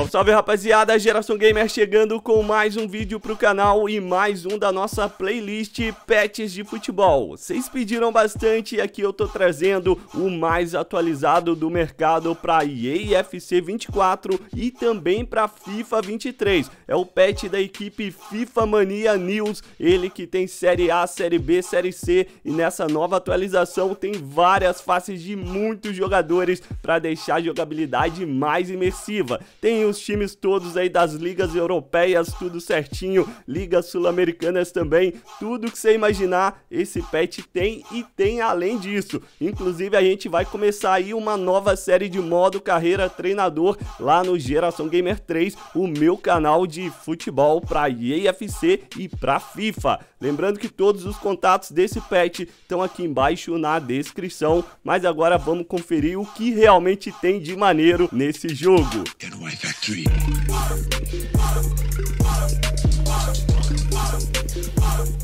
Salve, então, salve rapaziada, Geração Gamer chegando com mais um vídeo pro canal e mais um da nossa playlist Pets de Futebol. Vocês pediram bastante e aqui eu tô trazendo o mais atualizado do mercado pra EAFC 24 e também pra FIFA 23. É o pet da equipe FIFA Mania News, ele que tem Série A, Série B, Série C e nessa nova atualização tem várias faces de muitos jogadores pra deixar a jogabilidade mais imersiva. Tem o os times todos aí das ligas europeias, tudo certinho, ligas sul-americanas também, tudo que você imaginar, esse pet tem e tem além disso. Inclusive a gente vai começar aí uma nova série de modo carreira treinador lá no Geração Gamer 3, o meu canal de futebol para EAFC e para FIFA. Lembrando que todos os contatos desse pet estão aqui embaixo na descrição, mas agora vamos conferir o que realmente tem de maneiro nesse jogo. my factory.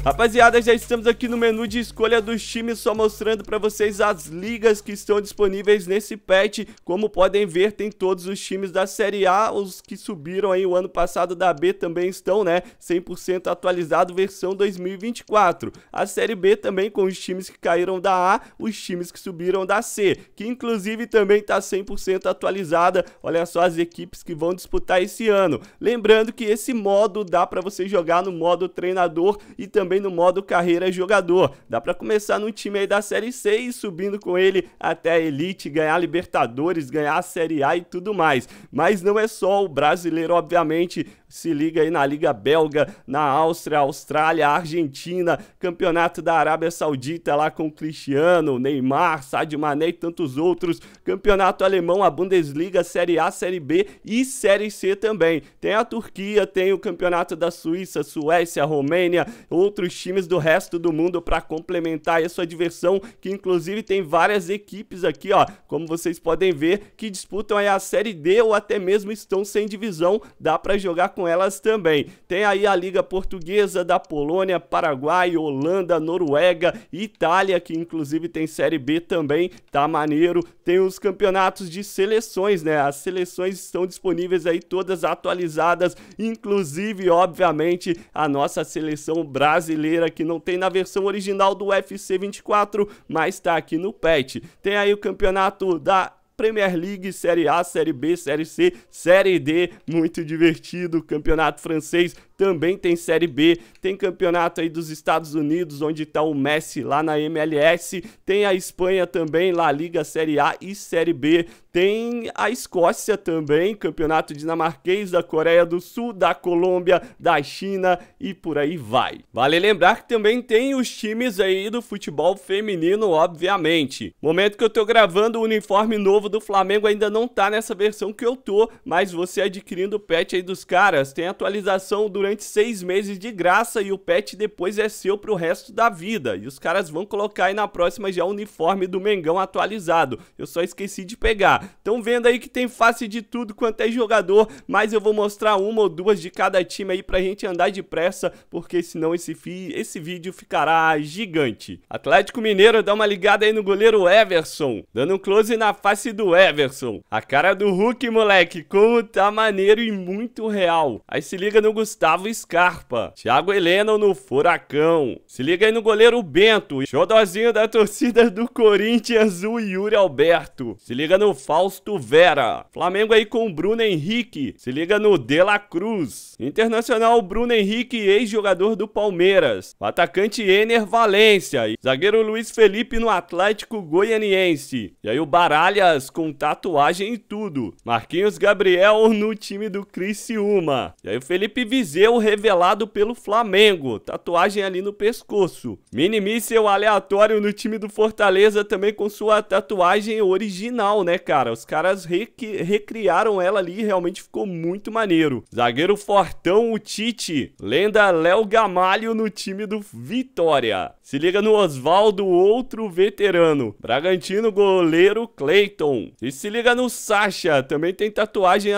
Rapaziada, já estamos aqui no menu de escolha dos times, só mostrando pra vocês as ligas que estão disponíveis nesse patch. Como podem ver, tem todos os times da Série A, os que subiram aí o ano passado da B também estão, né? 100% atualizado, versão 2024. A Série B também com os times que caíram da A, os times que subiram da C, que inclusive também tá 100% atualizada. Olha só as equipes que vão disputar esse ano. Lembrando que esse modo dá pra você jogar no modo treinador e também também no modo carreira jogador. Dá para começar no time aí da Série C e subindo com ele até a Elite, ganhar Libertadores, ganhar a Série A e tudo mais. Mas não é só o brasileiro, obviamente se liga aí na Liga Belga, na Áustria, Austrália, Argentina, Campeonato da Arábia Saudita lá com Cristiano, Neymar, Sadio Mané e tantos outros, Campeonato Alemão, a Bundesliga, Série A, Série B e Série C também. Tem a Turquia, tem o Campeonato da Suíça, Suécia, Romênia, outros times do resto do mundo para complementar a sua diversão, que inclusive tem várias equipes aqui, ó, como vocês podem ver, que disputam aí a Série D ou até mesmo estão sem divisão, dá para jogar com elas também. Tem aí a Liga Portuguesa da Polônia, Paraguai, Holanda, Noruega, Itália, que inclusive tem Série B também, tá maneiro. Tem os campeonatos de seleções, né? As seleções estão disponíveis aí todas atualizadas, inclusive, obviamente, a nossa seleção brasileira, que não tem na versão original do UFC 24, mas tá aqui no patch. Tem aí o campeonato da Premier League, Série A, Série B, Série C, Série D, muito divertido. Campeonato francês também tem Série B, tem campeonato aí dos Estados Unidos, onde está o Messi lá na MLS, tem a Espanha também, La Liga, Série A e Série B, tem a Escócia também, campeonato dinamarquês da Coreia do Sul, da Colômbia, da China e por aí vai. Vale lembrar que também tem os times aí do futebol feminino, obviamente. Momento que eu tô gravando, o uniforme novo do Flamengo ainda não tá nessa versão que eu tô, mas você adquirindo o pet aí dos caras, tem atualização durante seis meses de graça e o pet depois é seu pro resto da vida. E os caras vão colocar aí na próxima já o uniforme do Mengão atualizado. Eu só esqueci de pegar. Estão vendo aí que tem face de tudo quanto é jogador, mas eu vou mostrar uma ou duas de cada time aí pra gente andar depressa, porque senão esse, fi, esse vídeo ficará gigante. Atlético Mineiro dá uma ligada aí no goleiro Everson, dando um close na face do Everson. A cara do Hulk, moleque, como tá maneiro e muito real. Aí se liga no Gustavo Scarpa, Thiago Heleno no Furacão. Se liga aí no goleiro Bento, xodozinho da torcida do Corinthians, o Yuri Alberto. Se liga no Fal Fausto Vera. Flamengo aí com Bruno Henrique. Se liga no De La Cruz. Internacional Bruno Henrique, ex-jogador do Palmeiras. O atacante Ener Valência. Zagueiro Luiz Felipe no Atlético Goianiense. E aí o Baralhas com tatuagem e tudo. Marquinhos Gabriel no time do Criciúma. E aí o Felipe Vizeu revelado pelo Flamengo. Tatuagem ali no pescoço. Mini aleatório no time do Fortaleza também com sua tatuagem original, né, cara? cara. Os caras recriaram ela ali e realmente ficou muito maneiro. Zagueiro fortão, o Tite. Lenda Léo Gamalho no time do Vitória. Se liga no Oswaldo, outro veterano. Bragantino, goleiro Clayton. E se liga no Sacha, também tem tatuagem,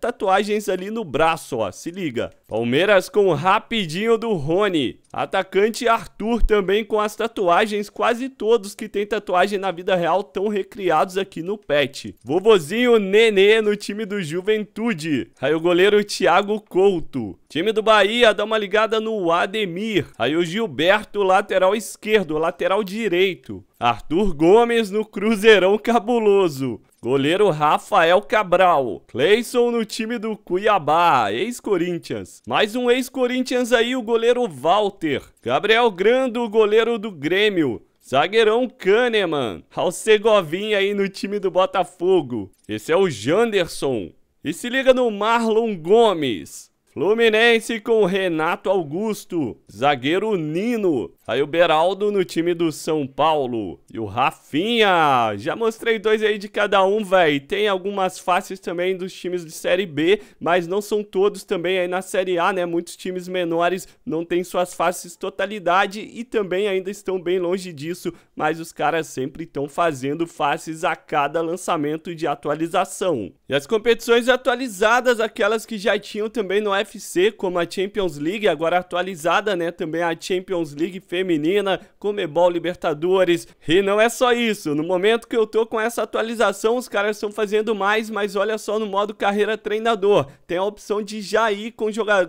tatuagens ali no braço, ó. Se liga. Palmeiras com rapidinho do Rony. Atacante Arthur também com as tatuagens. Quase todos que tem tatuagem na vida real estão recriados aqui no pet. Vovozinho Nenê no time do Juventude. Aí o goleiro Thiago Couto. Time do Bahia dá uma ligada no Ademir. Aí o Gilberto, lateral esquerdo, lateral direito. Arthur Gomes no Cruzeirão Cabuloso. Goleiro Rafael Cabral. Cleison no time do Cuiabá, ex-Corinthians. Mais um ex-Corinthians aí, o goleiro Walter. Gabriel Grando, goleiro do Grêmio. Zagueirão Kahneman. Alcegovinha aí no time do Botafogo. Esse é o Janderson. E se liga no Marlon Gomes. Fluminense com Renato Augusto, zagueiro Nino. aí o Beraldo no time do São Paulo. E o Rafinha, já mostrei dois aí de cada um, velho. Tem algumas faces também dos times de Série B, mas não são todos também aí na Série A, né? Muitos times menores não têm suas faces totalidade e também ainda estão bem longe disso, mas os caras sempre estão fazendo faces a cada lançamento de atualização. E as competições atualizadas, aquelas que já tinham também no UFC como a Champions League, agora atualizada, né? Também a Champions League feminina, Comebol Libertadores. E não é só isso. No momento que eu tô com essa atualização, os caras estão fazendo mais, mas olha só no modo carreira treinador. Tem a opção de já ir com,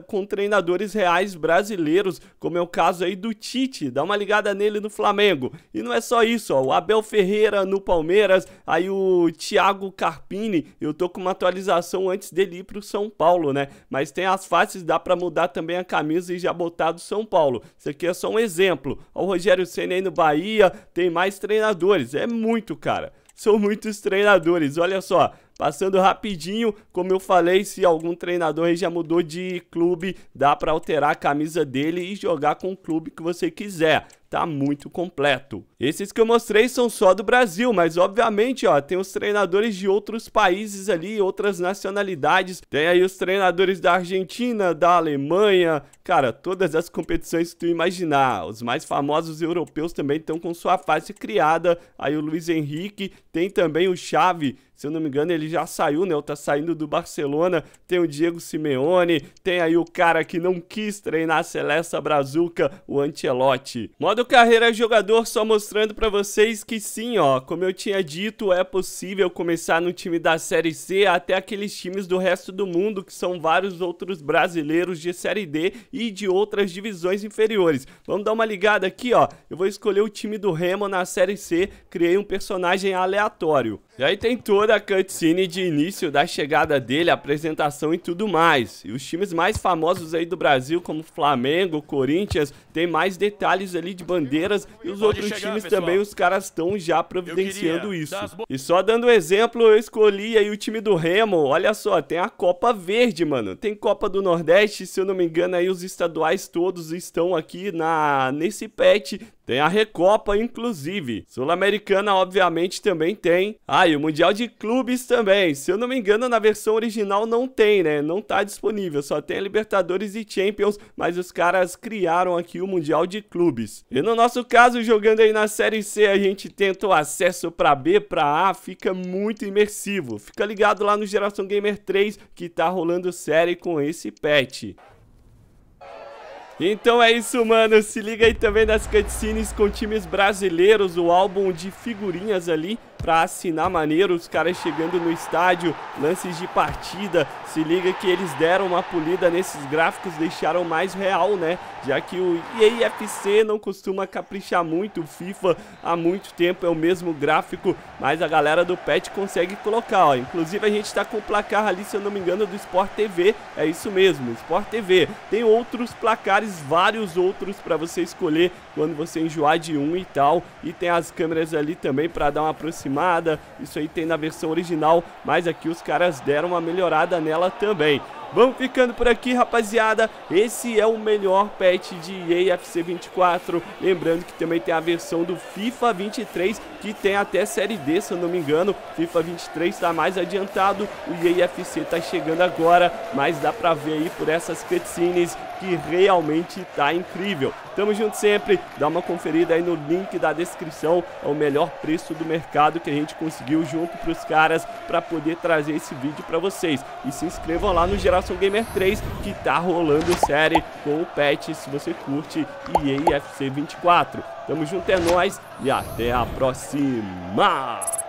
com treinadores reais brasileiros, como é o caso aí do Tite. Dá uma ligada nele no Flamengo. E não é só isso, ó. O Abel Ferreira no Palmeiras, aí o Thiago Carpini. Eu tô com uma atualização antes dele ir pro São Paulo, né? Mas tem as fáceis, dá para mudar também a camisa e já botar do São Paulo. Isso aqui é só um exemplo. O Rogério Senna aí no Bahia, tem mais treinadores. É muito, cara. São muitos treinadores, olha só. Passando rapidinho, como eu falei, se algum treinador já mudou de clube, dá para alterar a camisa dele e jogar com o clube que você quiser tá muito completo. Esses que eu mostrei são só do Brasil, mas obviamente, ó, tem os treinadores de outros países ali, outras nacionalidades. Tem aí os treinadores da Argentina, da Alemanha, cara, todas as competições que tu imaginar. Os mais famosos europeus também estão com sua fase criada. Aí o Luiz Henrique, tem também o Xavi, se eu não me engano, ele já saiu, né? Ou tá saindo do Barcelona. Tem o Diego Simeone, tem aí o cara que não quis treinar a Celeste Brazuca, o Ancelotti. Modo Carreira Jogador só mostrando para vocês que sim, ó, como eu tinha dito, é possível começar no time da Série C até aqueles times do resto do mundo, que são vários outros brasileiros de Série D e de outras divisões inferiores. Vamos dar uma ligada aqui, ó, eu vou escolher o time do Remo na Série C, criei um personagem aleatório. E aí tem toda a cutscene de início da chegada dele, apresentação e tudo mais. E os times mais famosos aí do Brasil, como Flamengo, Corinthians, tem mais detalhes ali de bandeiras e os outros chegar, times pessoal. também, os caras estão já providenciando isso. E só dando exemplo, eu escolhi aí o time do Remo, olha só, tem a Copa Verde, mano. Tem Copa do Nordeste, se eu não me engano, aí os estaduais todos estão aqui na nesse patch. Tem a Recopa, inclusive. Sul-Americana, obviamente, também tem. Ah, e o Mundial de Clubes também. Se eu não me engano, na versão original não tem, né? Não tá disponível. Só tem a Libertadores e Champions, mas os caras criaram aqui o Mundial de Clubes. E no nosso caso, jogando aí na Série C, a gente tenta o acesso para B, para A, fica muito imersivo. Fica ligado lá no Geração Gamer 3 que tá rolando série com esse patch. Então é isso, mano. Se liga aí também nas cutscenes com times brasileiros, o álbum de figurinhas ali para assinar maneiro os caras chegando no estádio, lances de partida. Se liga que eles deram uma polida nesses gráficos, deixaram mais real, né? Já que o EAFC não costuma caprichar muito, o FIFA há muito tempo é o mesmo gráfico, mas a galera do PET consegue colocar, ó. Inclusive a gente tá com o placar ali, se eu não me engano, do Sport TV, é isso mesmo, Sport TV. Tem outros placares, vários outros para você escolher quando você enjoar de um e tal, e tem as câmeras ali também para dar uma aproximação isso aí tem na versão original, mas aqui os caras deram uma melhorada nela também. Vamos ficando por aqui, rapaziada. Esse é o melhor patch de AFC 24. Lembrando que também tem a versão do FIFA 23, que tem até Série D, se eu não me engano. FIFA 23 está mais adiantado. O AFC está chegando agora, mas dá pra ver aí por essas cutscenes que realmente tá incrível. Tamo junto sempre, dá uma conferida aí no link da descrição, é o melhor preço do mercado que a gente conseguiu junto pros caras para poder trazer esse vídeo para vocês. E se inscrevam lá no Geração Simulação Gamer 3, que tá rolando série com o patch, se você curte FC 24. Tamo junto, é nóis e até a próxima!